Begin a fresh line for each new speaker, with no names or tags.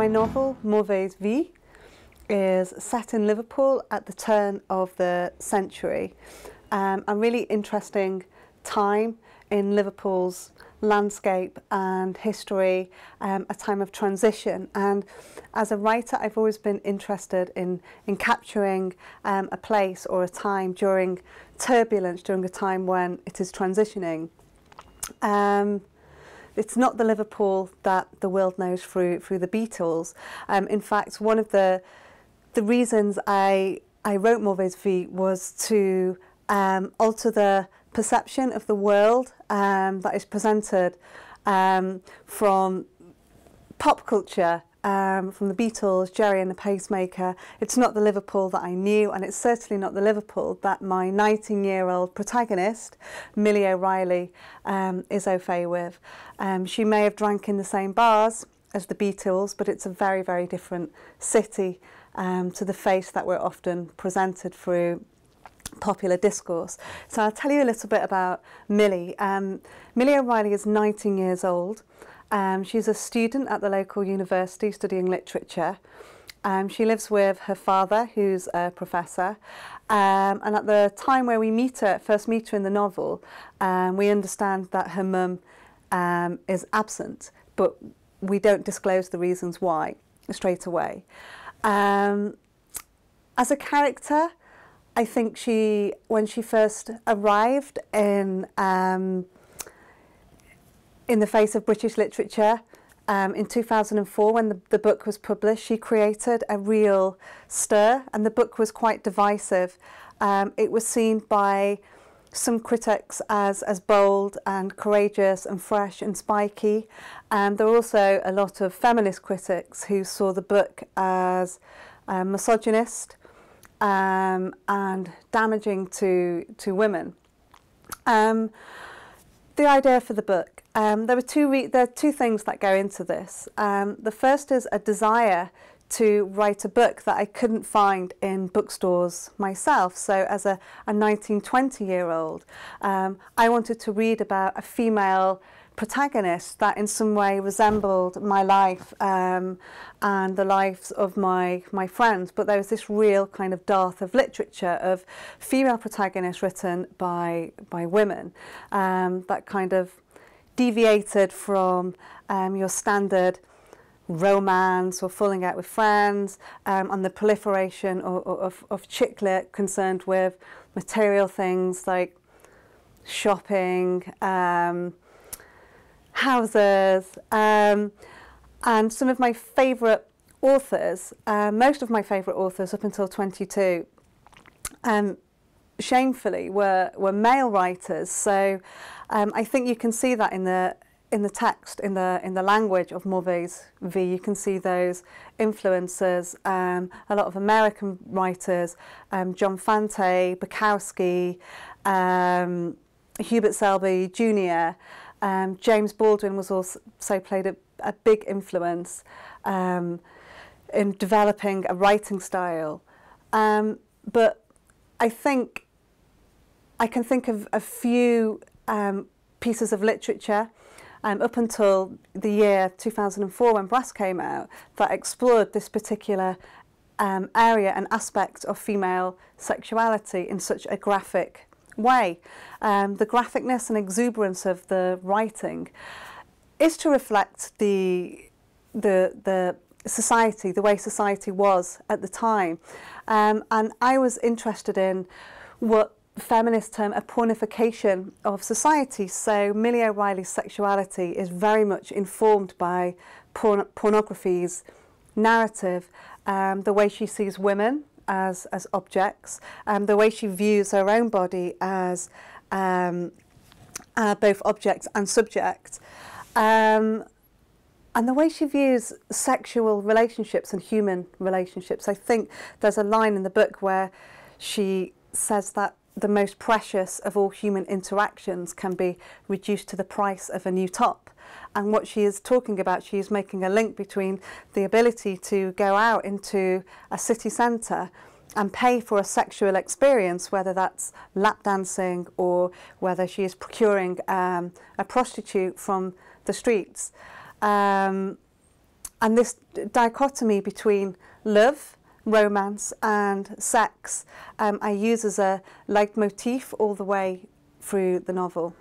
my novel, Mauvaise Vie, is set in Liverpool at the turn of the century. Um, a really interesting time in Liverpool's landscape and history, um, a time of transition. And as a writer, I've always been interested in, in capturing um, a place or a time during turbulence, during a time when it is transitioning. Um, it's not the Liverpool that the world knows through through the Beatles. Um, in fact, one of the the reasons I I wrote Mauvais V was to um, alter the perception of the world um, that is presented um, from pop culture um, from the Beatles, Jerry and the Pacemaker. It's not the Liverpool that I knew, and it's certainly not the Liverpool that my 19-year-old protagonist, Millie O'Reilly, um, is au fait with. Um, she may have drank in the same bars as the Beatles, but it's a very, very different city um, to the face that we're often presented through popular discourse. So I'll tell you a little bit about Millie. Um, Millie O'Reilly is 19 years old. Um, she's a student at the local university studying literature. Um, she lives with her father, who's a professor. Um, and at the time where we meet her, first meet her in the novel, um, we understand that her mum um, is absent, but we don't disclose the reasons why straight away. Um, as a character, I think she, when she first arrived in um, in the face of British literature. Um, in 2004, when the, the, book was published, she created a real stir, and the book was quite divisive. Um, it was seen by some critics as, as bold and courageous and fresh and spiky. And um, there were also a lot of feminist critics who saw the book as uh, misogynist um, and damaging to, to women. Um, the idea for the book um, there, were two there are two things that go into this. Um, the first is a desire to write a book that I couldn't find in bookstores myself. So, as a, a 19, 20 year old, um, I wanted to read about a female protagonist that in some way resembled my life um, and the lives of my, my friends. But there was this real kind of dearth of literature of female protagonists written by, by women, um, that kind of deviated from um, your standard romance or falling out with friends um, and the proliferation of, of, of chick lit concerned with material things like shopping, um, houses, um, and some of my favourite authors, uh, most of my favourite authors up until 22, um, shamefully were, were male writers. So um, I think you can see that in the in the text, in the in the language of Mulvey's V, you can see those influences. Um, a lot of American writers, um, John Fante, Bukowski, um, Hubert Selby Jr., um, James Baldwin was also played a, a big influence um, in developing a writing style. Um, but I think I can think of a few um, pieces of literature um, up until the year 2004 when Brass came out that explored this particular um, area and aspect of female sexuality in such a graphic way. Um, the graphicness and exuberance of the writing is to reflect the, the, the society, the way society was at the time. Um, and I was interested in what feminist term a pornification of society. So Millie O'Reilly's sexuality is very much informed by porn pornography's narrative, um, the way she sees women as, as objects, um, the way she views her own body as um, uh, both object and subject. Um, and the way she views sexual relationships and human relationships. I think there's a line in the book where she says that the most precious of all human interactions can be reduced to the price of a new top. And what she is talking about, she is making a link between the ability to go out into a city centre and pay for a sexual experience, whether that's lap dancing or whether she is procuring um, a prostitute from the streets. Um, and this dichotomy between love romance and sex um, I use as a leitmotif all the way through the novel.